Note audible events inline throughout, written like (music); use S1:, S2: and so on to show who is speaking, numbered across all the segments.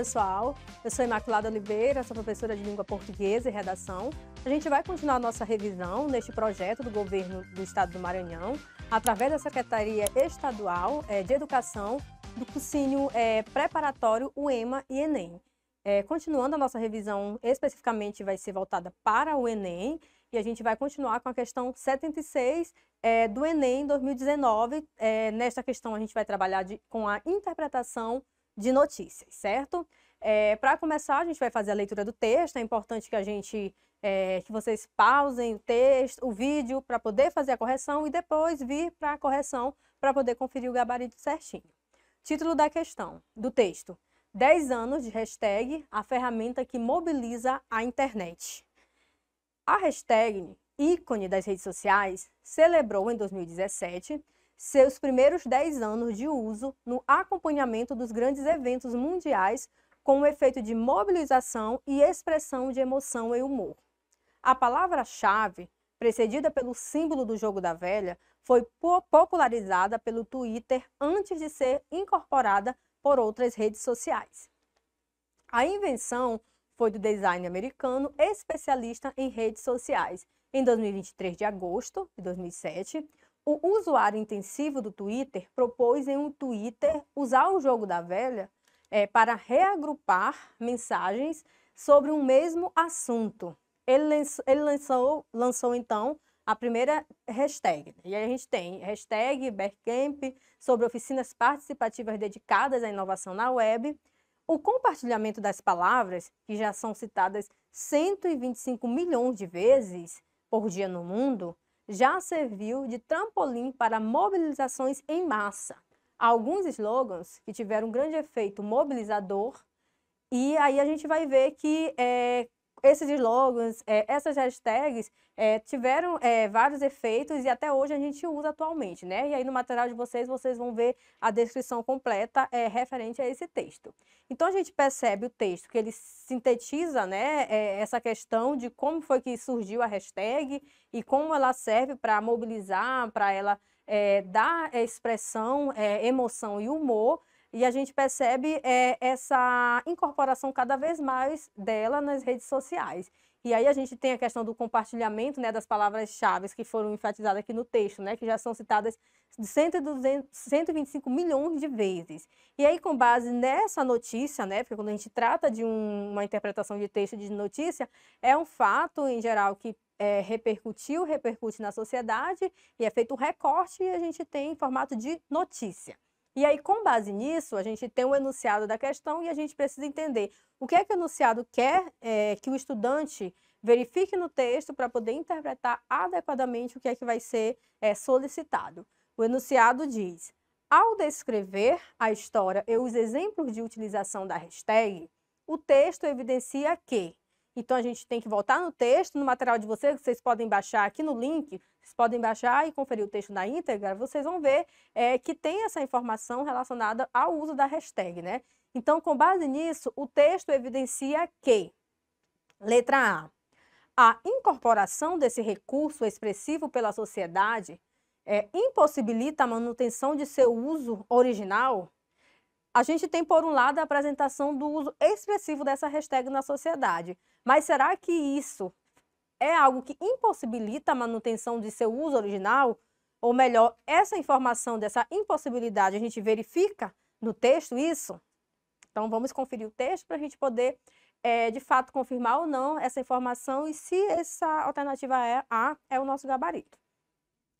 S1: pessoal. Eu sou Imaculada Oliveira, sou professora de língua portuguesa e redação. A gente vai continuar nossa revisão neste projeto do governo do estado do Maranhão, através da Secretaria Estadual eh, de Educação do cursinho eh, preparatório UEMA e ENEM. Eh, continuando a nossa revisão, especificamente vai ser voltada para o ENEM, e a gente vai continuar com a questão 76 é, do Enem 2019. É, nesta questão, a gente vai trabalhar de, com a interpretação de notícias, certo? É, Para começar, a gente vai fazer a leitura do texto. É importante que a gente é, que vocês pausem o texto, o vídeo, para poder fazer a correção e depois vir para a correção para poder conferir o gabarito certinho. Título da questão, do texto: 10 anos de hashtag, a ferramenta que mobiliza a internet. A hashtag, ícone das redes sociais, celebrou em 2017 seus primeiros 10 anos de uso no acompanhamento dos grandes eventos mundiais com o efeito de mobilização e expressão de emoção e humor. A palavra-chave, precedida pelo símbolo do jogo da velha, foi popularizada pelo Twitter antes de ser incorporada por outras redes sociais. A invenção foi do design americano especialista em redes sociais. Em 2023 de agosto de 2007, o usuário intensivo do Twitter propôs em um Twitter usar o jogo da velha é, para reagrupar mensagens sobre um mesmo assunto. Ele, lançou, ele lançou, lançou, então a primeira hashtag. E aí a gente tem hashtag Bergcamp sobre oficinas participativas dedicadas à inovação na web. O compartilhamento das palavras, que já são citadas 125 milhões de vezes por dia no mundo, já serviu de trampolim para mobilizações em massa. Alguns slogans que tiveram um grande efeito mobilizador, e aí a gente vai ver que é, esses slogans, é, essas hashtags é, tiveram é, vários efeitos e até hoje a gente usa atualmente, né? E aí no material de vocês, vocês vão ver a descrição completa é, referente a esse texto. Então a gente percebe o texto que ele sintetiza, né, é, essa questão de como foi que surgiu a hashtag e como ela serve para mobilizar, para ela é, dar expressão, emoção e humor e a gente percebe é, essa incorporação cada vez mais dela nas redes sociais. E aí a gente tem a questão do compartilhamento né, das palavras-chave que foram enfatizadas aqui no texto, né, que já são citadas 100, 200, 125 milhões de vezes. E aí, com base nessa notícia, né, porque quando a gente trata de um, uma interpretação de texto de notícia, é um fato, em geral, que é, repercutiu, repercute na sociedade, e é feito um recorte e a gente tem em formato de notícia. E aí, com base nisso, a gente tem o enunciado da questão e a gente precisa entender o que é que o enunciado quer é, que o estudante verifique no texto para poder interpretar adequadamente o que é que vai ser é, solicitado. O enunciado diz: ao descrever a história e os exemplos de utilização da hashtag, o texto evidencia que então a gente tem que voltar no texto, no material de vocês, que vocês podem baixar aqui no link, vocês podem baixar e conferir o texto na íntegra, vocês vão ver é, que tem essa informação relacionada ao uso da hashtag, né? Então, com base nisso, o texto evidencia que, letra A, a incorporação desse recurso expressivo pela sociedade é, impossibilita a manutenção de seu uso original, a gente tem, por um lado, a apresentação do uso expressivo dessa hashtag na sociedade. Mas será que isso é algo que impossibilita a manutenção de seu uso original? Ou melhor, essa informação dessa impossibilidade a gente verifica no texto isso? Então vamos conferir o texto para a gente poder é, de fato confirmar ou não essa informação e se essa alternativa é A é o nosso gabarito.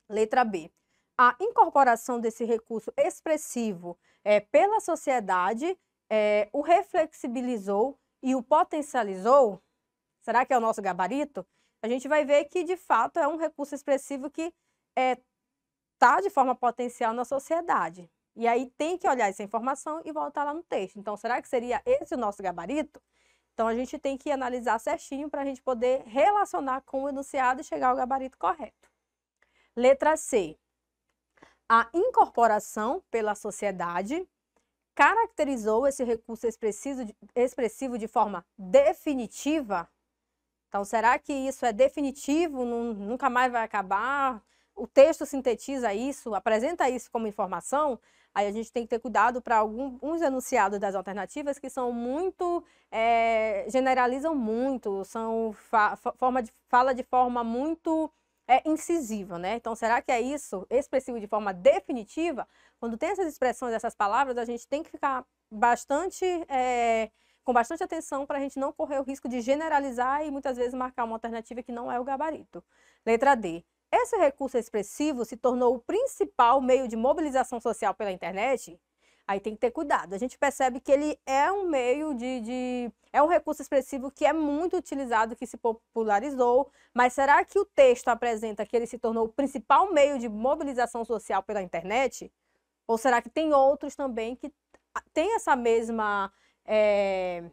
S1: Letra B. A incorporação desse recurso expressivo é, pela sociedade é, o reflexibilizou e o potencializou? será que é o nosso gabarito? A gente vai ver que, de fato, é um recurso expressivo que está é, tá de forma potencial na sociedade. E aí tem que olhar essa informação e voltar lá no texto. Então, será que seria esse o nosso gabarito? Então, a gente tem que analisar certinho para a gente poder relacionar com o enunciado e chegar ao gabarito correto. Letra C. A incorporação pela sociedade caracterizou esse recurso expressivo de, expressivo de forma definitiva então, será que isso é definitivo? Nunca mais vai acabar? O texto sintetiza isso, apresenta isso como informação? Aí a gente tem que ter cuidado para alguns enunciados das alternativas que são muito, é, generalizam muito, são forma de, fala de forma muito é, incisiva, né? Então, será que é isso, expressivo de forma definitiva? Quando tem essas expressões, essas palavras, a gente tem que ficar bastante é, com bastante atenção para a gente não correr o risco de generalizar e muitas vezes marcar uma alternativa que não é o gabarito. Letra D. Esse recurso expressivo se tornou o principal meio de mobilização social pela internet? Aí tem que ter cuidado. A gente percebe que ele é um meio de, de, é um recurso expressivo que é muito utilizado, que se popularizou, mas será que o texto apresenta que ele se tornou o principal meio de mobilização social pela internet? Ou será que tem outros também que ah, têm essa mesma é,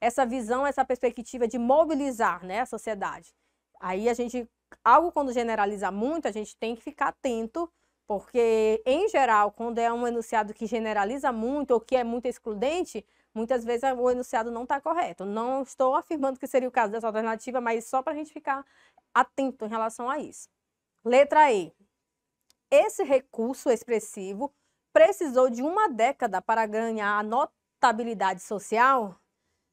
S1: essa visão, essa perspectiva de mobilizar né, a sociedade. Aí a gente, algo quando generaliza muito, a gente tem que ficar atento, porque em geral, quando é um enunciado que generaliza muito ou que é muito excludente, muitas vezes o enunciado não está correto. Não estou afirmando que seria o caso dessa alternativa, mas só para a gente ficar atento em relação a isso. Letra E. Esse recurso expressivo precisou de uma década para ganhar a nota estabilidade social?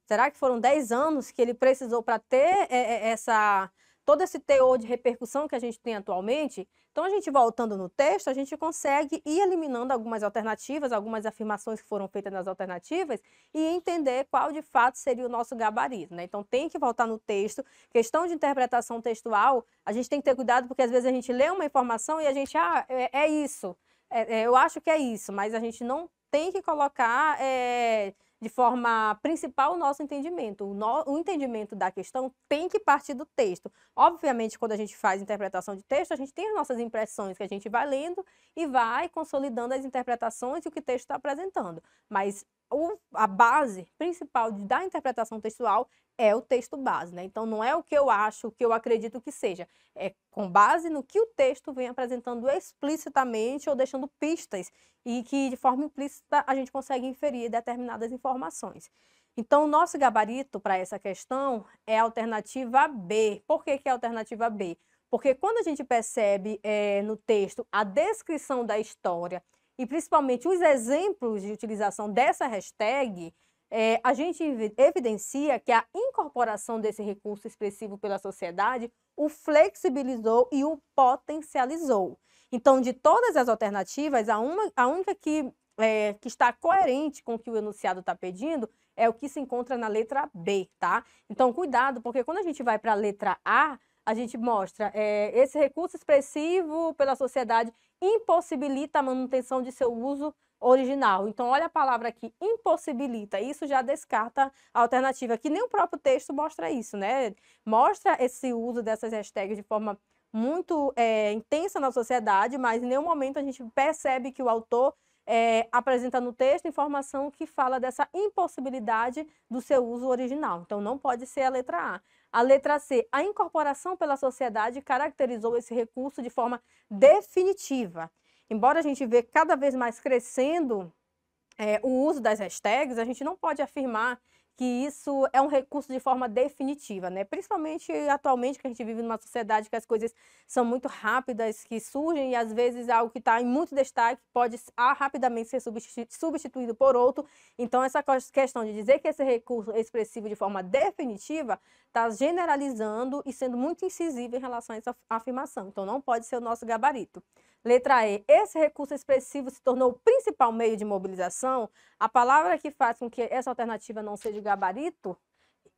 S1: Será que foram 10 anos que ele precisou para ter é, é, essa todo esse teor de repercussão que a gente tem atualmente? Então, a gente voltando no texto, a gente consegue ir eliminando algumas alternativas, algumas afirmações que foram feitas nas alternativas e entender qual de fato seria o nosso gabarito. Né? Então, tem que voltar no texto. Questão de interpretação textual, a gente tem que ter cuidado porque às vezes a gente lê uma informação e a gente, ah, é, é isso. É, é, eu acho que é isso, mas a gente não tem que colocar é, de forma principal o nosso entendimento. O, no, o, entendimento da questão tem que partir do texto. Obviamente, quando a gente faz interpretação de texto, a gente tem as nossas impressões que a gente vai lendo e vai consolidando as interpretações e o que o texto está apresentando. Mas o, a base principal da interpretação textual é o texto base, né? Então não é o que eu acho, o que eu acredito que seja, é com base no que o texto vem apresentando explicitamente ou deixando pistas e que de forma implícita a gente consegue inferir determinadas informações. Então o nosso gabarito para essa questão é a alternativa B. Por que, que é a alternativa B? Porque quando a gente percebe é, no texto a descrição da história e principalmente os exemplos de utilização dessa hashtag, é, a gente evidencia que a incorporação desse recurso expressivo pela sociedade o flexibilizou e o potencializou. Então, de todas as alternativas, a, uma, a única que, é, que está coerente com o que o enunciado está pedindo é o que se encontra na letra B, tá? Então, cuidado, porque quando a gente vai para a letra A, a gente mostra é, esse recurso expressivo pela sociedade impossibilita a manutenção de seu uso original. Então, olha a palavra aqui, impossibilita. Isso já descarta a alternativa, que nem o próprio texto mostra isso, né? Mostra esse uso dessas hashtags de forma muito é, intensa na sociedade, mas em nenhum momento a gente percebe que o autor é, apresenta no texto informação que fala dessa impossibilidade do seu uso original. Então, não pode ser a letra A. A letra C, a incorporação pela sociedade caracterizou esse recurso de forma definitiva. Embora a gente vê cada vez mais crescendo é, o uso das hashtags, a gente não pode afirmar que isso é um recurso de forma definitiva, né? Principalmente atualmente que a gente vive numa sociedade que as coisas são muito rápidas, que surgem e às vezes é algo que está em muito destaque pode ah, rapidamente ser substituído por outro. Então essa questão de dizer que esse recurso é expressivo de forma definitiva está generalizando e sendo muito incisivo em relação a essa afirmação. Então não pode ser o nosso gabarito. Letra E. Esse recurso expressivo se tornou o principal meio de mobilização. A palavra que faz com que essa alternativa não seja gabarito,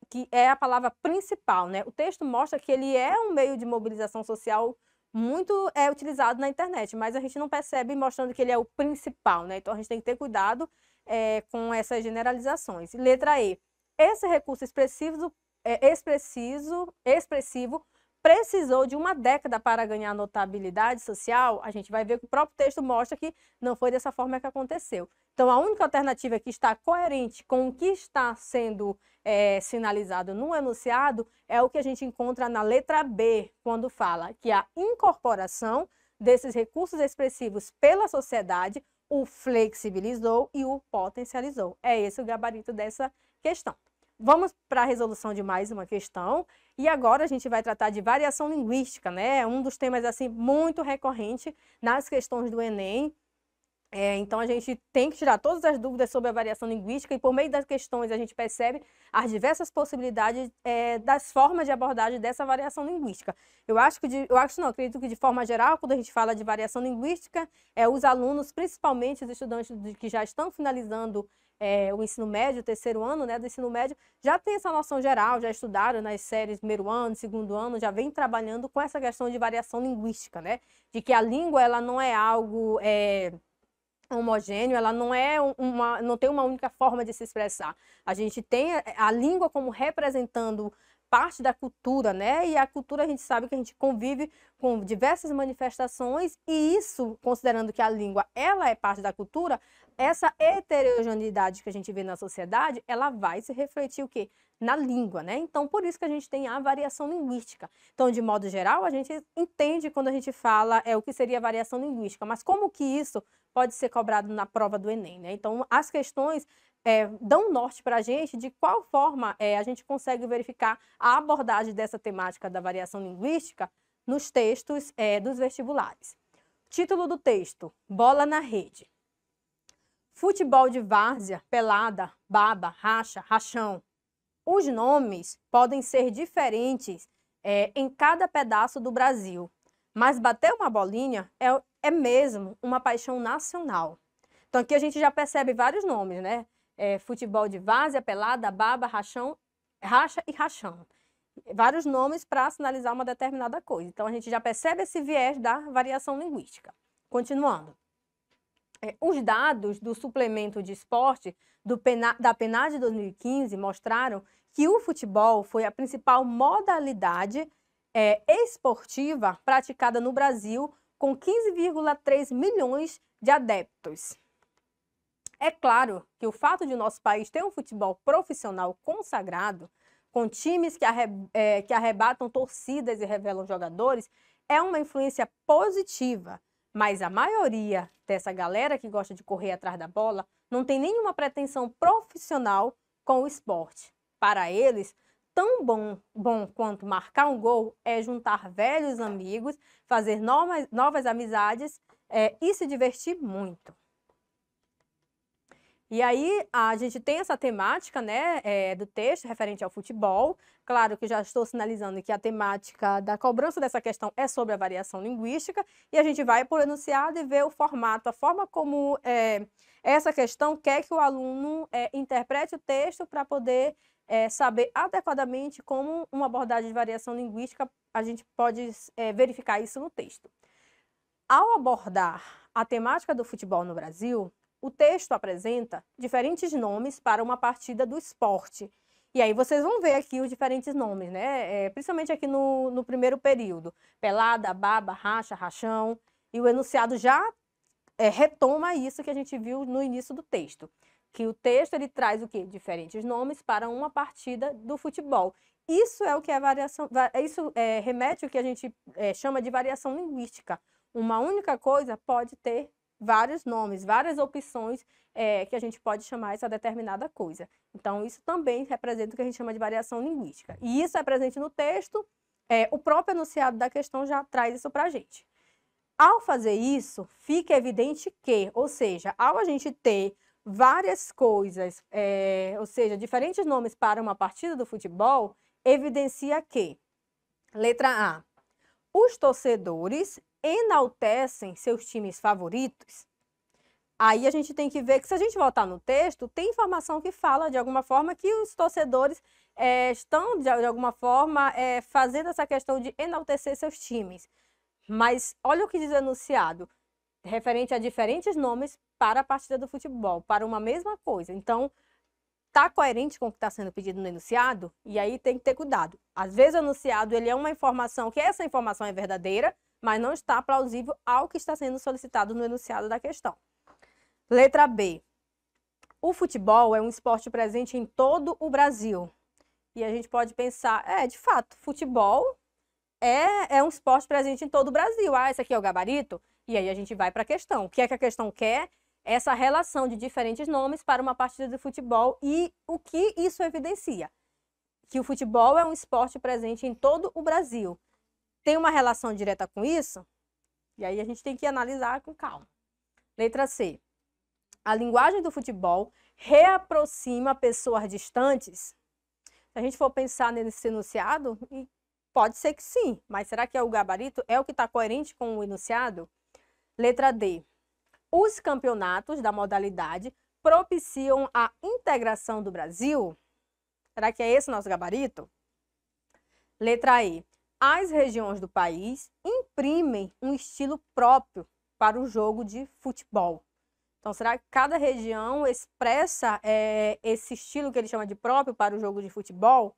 S1: que é a palavra principal, né? O texto mostra que ele é um meio de mobilização social muito é utilizado na internet, mas a gente não percebe mostrando que ele é o principal, né? Então a gente tem que ter cuidado é, com essas generalizações. Letra E. Esse recurso expressivo, é, expressivo, expressivo precisou de uma década para ganhar notabilidade social, a gente vai ver que o próprio texto mostra que não foi dessa forma que aconteceu. Então, a única alternativa que está coerente com o que está sendo é, sinalizado no enunciado é o que a gente encontra na letra B, quando fala que a incorporação desses recursos expressivos pela sociedade o flexibilizou e o potencializou. É esse o gabarito dessa questão. Vamos para a resolução de mais uma questão. E agora a gente vai tratar de variação linguística, né? Um dos temas assim muito recorrente nas questões do Enem. É, então a gente tem que tirar todas as dúvidas sobre a variação linguística e por meio das questões a gente percebe as diversas possibilidades é, das formas de abordagem dessa variação linguística. Eu acho que, de, eu acho não, acredito que de forma geral, quando a gente fala de variação linguística, é os alunos, principalmente os estudantes que já estão finalizando é, o ensino médio, o terceiro ano né, do ensino médio, já tem essa noção geral, já estudaram nas séries primeiro ano, segundo ano, já vem trabalhando com essa questão de variação linguística, né? De que a língua ela não é algo é, homogêneo, ela não é uma, não tem uma única forma de se expressar. A gente tem a língua como representando parte da cultura, né? E a cultura a gente sabe que a gente convive com diversas manifestações e isso, considerando que a língua ela é parte da cultura, essa heterogeneidade que a gente vê na sociedade, ela vai se refletir o quê? Na língua, né? Então, por isso que a gente tem a variação linguística. Então, de modo geral, a gente entende quando a gente fala é o que seria variação linguística, mas como que isso pode ser cobrado na prova do Enem, né? Então, as questões, é, dão um norte para a gente de qual forma é, a gente consegue verificar a abordagem dessa temática da variação linguística nos textos é, dos vestibulares. Título do texto: Bola na rede. Futebol de várzea, pelada, baba, racha, rachão. Os nomes podem ser diferentes é, em cada pedaço do Brasil, mas bater uma bolinha é, é mesmo uma paixão nacional. Então aqui a gente já percebe vários nomes, né? é, futebol de várzea, pelada, baba, rachão, racha e rachão. Vários nomes para sinalizar uma determinada coisa. Então, a gente já percebe esse viés da variação linguística. Continuando. É, os dados do suplemento de esporte pena, da PENAD de 2015 mostraram que o futebol foi a principal modalidade é, esportiva praticada no Brasil, com 15,3 milhões de adeptos. É claro que o fato de nosso país ter um futebol profissional consagrado, com times que, arre, é, que arrebatam torcidas e revelam jogadores, é uma influência positiva. Mas a maioria dessa galera que gosta de correr atrás da bola não tem nenhuma pretensão profissional com o esporte. Para eles, tão bom, bom quanto marcar um gol é juntar velhos amigos, fazer novas, novas amizades é, e se divertir muito. E aí a gente tem essa temática né, é, do texto referente ao futebol. Claro que já estou sinalizando que a temática da cobrança dessa questão é sobre a variação linguística, e a gente vai por enunciado e ver o formato, a forma como é, essa questão quer que o aluno é, interprete o texto para poder é, saber adequadamente como uma abordagem de variação linguística a gente pode é, verificar isso no texto. Ao abordar a temática do futebol no Brasil, o texto apresenta diferentes nomes para uma partida do esporte. E aí vocês vão ver aqui os diferentes nomes, né? É, principalmente aqui no, no primeiro período. Pelada, baba, racha, rachão. E o enunciado já é, retoma isso que a gente viu no início do texto. Que o texto ele traz o quê? Diferentes nomes para uma partida do futebol. Isso é o que é variação. Isso é, remete o que a gente é, chama de variação linguística. Uma única coisa pode ter vários nomes, várias opções é, que a gente pode chamar essa determinada coisa. Então, isso também representa o que a gente chama de variação linguística. E isso é presente no texto, é, o próprio enunciado da questão já traz isso para a gente. Ao fazer isso, fica evidente que, ou seja, ao a gente ter várias coisas, é, ou seja, diferentes nomes para uma partida do futebol, evidencia que, letra A, os torcedores enaltecem seus times favoritos, aí a gente tem que ver que se a gente voltar no texto, tem informação que fala de alguma forma que os torcedores é, estão, de, de, alguma forma, é, fazendo essa questão de enaltecer seus times. Mas olha o que diz o enunciado, referente a diferentes nomes para a partida do futebol, para uma mesma coisa. Então, está coerente com o que está sendo pedido no enunciado? E aí tem que ter cuidado. Às vezes o enunciado ele é uma informação que essa informação é verdadeira, mas não está plausível ao que está sendo solicitado no enunciado da questão. Letra B. O futebol é um esporte presente em todo o Brasil. E a gente pode pensar, é, de fato, futebol é, é um esporte presente em todo o Brasil. Ah, esse aqui é o gabarito? E aí a gente vai para a questão. O que é que a questão quer? Essa relação de diferentes nomes para uma partida de futebol e o que isso evidencia? Que o futebol é um esporte presente em todo o Brasil tem uma relação direta com isso? E aí a gente tem que analisar com calma. Letra C. A linguagem do futebol reaproxima pessoas distantes? Se a gente for pensar nesse enunciado, pode ser que sim, mas será que é o gabarito? É o que está coerente com o enunciado? Letra D. Os campeonatos da modalidade propiciam a integração do Brasil? Será que é esse o nosso gabarito? Letra E as regiões do país imprimem um estilo próprio para o jogo de futebol. Então, será que cada região expressa é, esse estilo que ele chama de próprio para o jogo de futebol?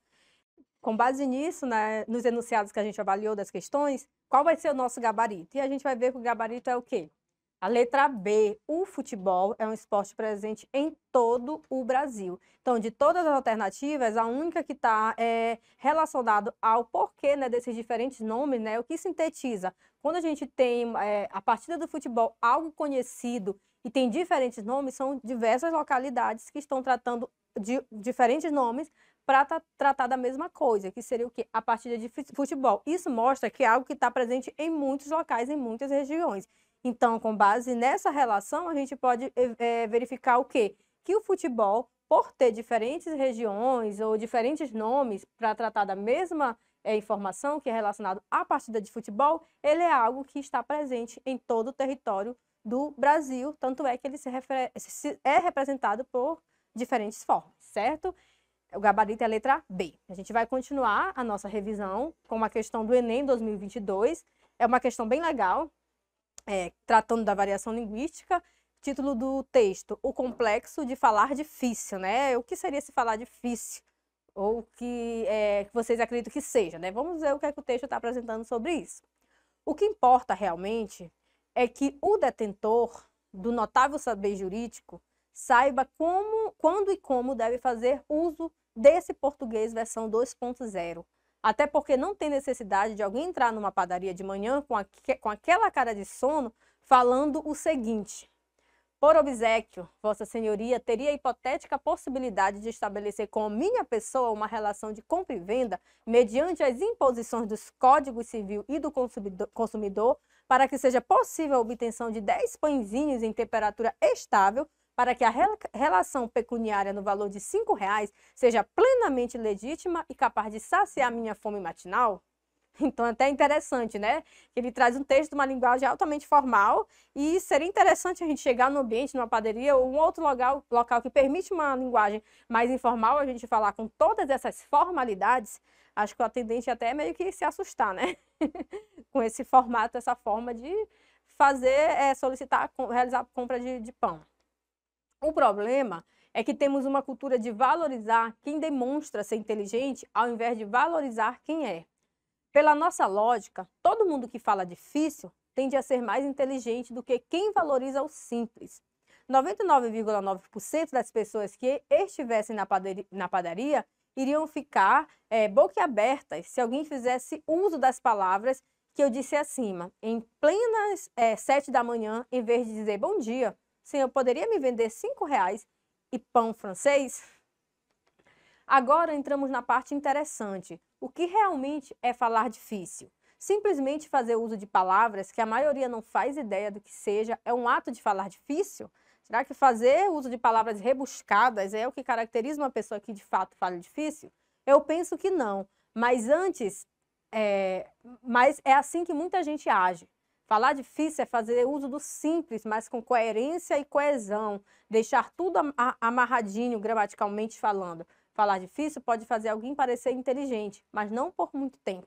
S1: Com base nisso, né, nos enunciados que a gente avaliou das questões, qual vai ser o nosso gabarito? E a gente vai ver que o gabarito é o quê? A letra B, o futebol é um esporte presente em todo o Brasil. Então, de todas as alternativas, a única que está é, relacionada ao porquê né, desses diferentes nomes, né, o que sintetiza. Quando a gente tem é, a partida do futebol algo conhecido e tem diferentes nomes, são diversas localidades que estão tratando de diferentes nomes para tra tratar da mesma coisa, que seria o que? A partida de futebol. Isso mostra que é algo que está presente em muitos locais, em muitas regiões. Então, com base nessa relação, a gente pode é, verificar o quê? Que o futebol, por ter diferentes regiões ou diferentes nomes para tratar da mesma é, informação que é relacionada à partida de futebol, ele é algo que está presente em todo o território do Brasil, tanto é que ele é representado por diferentes formas, certo? O gabarito é a letra B. A gente vai continuar a nossa revisão com a questão do Enem 2022. É uma questão bem legal, é, tratando da variação linguística, título do texto, o complexo de falar difícil, né? O que seria se falar difícil? Ou que, é, que vocês acreditam que seja, né? Vamos ver o que é que o texto está apresentando sobre isso. O que importa realmente é que o detentor do notável saber jurídico saiba como, quando e como deve fazer uso desse português versão 2.0 até porque não tem necessidade de alguém entrar numa padaria de manhã com, aque, com aquela cara de sono falando o seguinte: Por obsequio, Vossa Senhoria teria a hipotética possibilidade de estabelecer com minha pessoa uma relação de compra e venda mediante as imposições dos códigos civil e do consumidor, consumidor para que seja possível a obtenção de 10 pãezinhos em temperatura estável para que a relação pecuniária no valor de cinco reais seja plenamente legítima e capaz de saciar minha fome matinal? (laughs) Então, é até interessante, né? Ele traz um texto, de uma linguagem altamente formal e seria interessante a gente chegar no ambiente, numa padaria ou um outro local, local que permite uma linguagem mais informal, a gente falar com todas essas formalidades. Acho que o atendente até é meio que se assustar, né? (laughs) com esse formato, essa forma de fazer, é, solicitar, realizar a compra de, de pão. O problema é que temos uma cultura de valorizar quem demonstra ser inteligente ao invés de valorizar quem é. Pela nossa lógica, todo mundo que fala difícil tende a ser mais inteligente do que quem valoriza o simples. 99,9% das pessoas que estivessem na, na padaria iriam ficar é, boquiabertas se alguém fizesse uso das palavras que eu disse acima, em plenas é, 7 da manhã, em vez de dizer bom dia, Senhor, poderia me vender cinco reais e pão francês? Agora entramos na parte interessante. O que realmente é falar difícil? Simplesmente fazer uso de palavras que a maioria não faz ideia do que seja é um ato de falar difícil? Será que fazer uso de palavras rebuscadas é o que caracteriza uma pessoa que de fato fala difícil? Eu penso que não. Mas antes, é... mas é assim que muita gente age. Falar difícil é fazer uso do simples, mas com coerência e coesão, deixar tudo amarradinho gramaticalmente falando. Falar difícil pode fazer alguém parecer inteligente, mas não por muito tempo.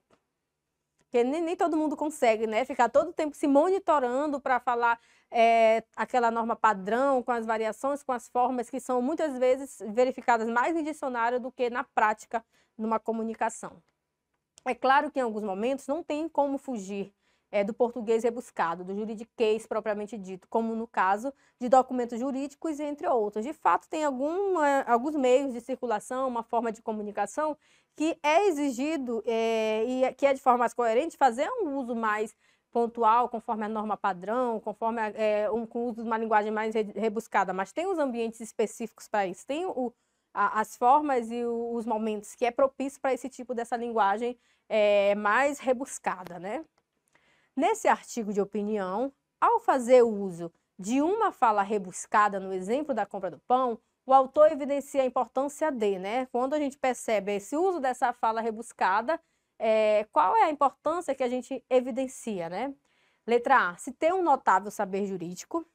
S1: Porque nem, nem todo mundo consegue, né? Ficar todo o tempo se monitorando para falar é, aquela norma padrão, com as variações, com as formas que são muitas vezes verificadas mais em dicionário do que na prática, numa comunicação. É claro que em alguns momentos não tem como fugir é, do português rebuscado, do juridiquês propriamente dito, como no caso de documentos jurídicos, entre outros. De fato, tem alguma, alguns meios de circulação, uma forma de comunicação que é exigido é, e é, que é de forma mais coerente fazer um uso mais pontual, conforme a norma padrão, conforme a, é, um com uso de uma linguagem mais rebuscada, mas tem os ambientes específicos para isso, tem o, a, as formas e o, os momentos que é propício para esse tipo dessa linguagem é, mais rebuscada, né? Nesse artigo de opinião, ao fazer uso de uma fala rebuscada no exemplo da compra do pão, o autor evidencia a importância de, né? Quando a gente percebe esse uso dessa fala rebuscada, é, qual é a importância que a gente evidencia, né? Letra A, se tem um notável saber jurídico.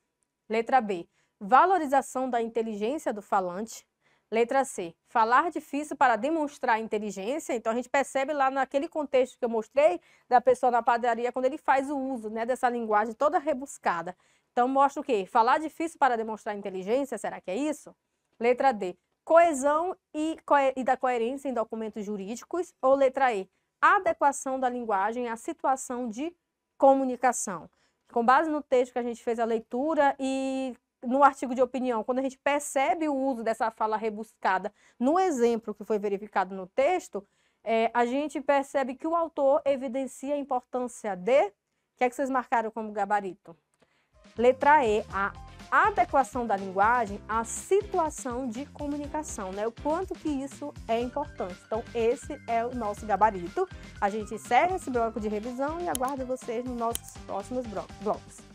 S1: Letra B, valorização da inteligência do falante. Letra C. Falar difícil para demonstrar inteligência. Então, a gente percebe lá naquele contexto que eu mostrei da pessoa na padaria, quando ele faz o uso né, dessa linguagem toda rebuscada. Então, mostra o quê? Falar difícil para demonstrar inteligência, será que é isso? Letra D. Coesão e, e da coerência em documentos jurídicos. Ou letra E. Adequação da linguagem à situação de comunicação. Com base no texto que a gente fez a leitura e no artigo de opinião, quando a gente percebe o uso dessa fala rebuscada no exemplo que foi verificado no texto, é, a gente percebe que o autor evidencia a importância de. O que é que vocês marcaram como gabarito? Letra E, a adequação da linguagem à situação de comunicação, né? O quanto que isso é importante. Então, esse é o nosso gabarito. A gente encerra esse bloco de revisão e aguarda vocês nos nossos próximos blocos.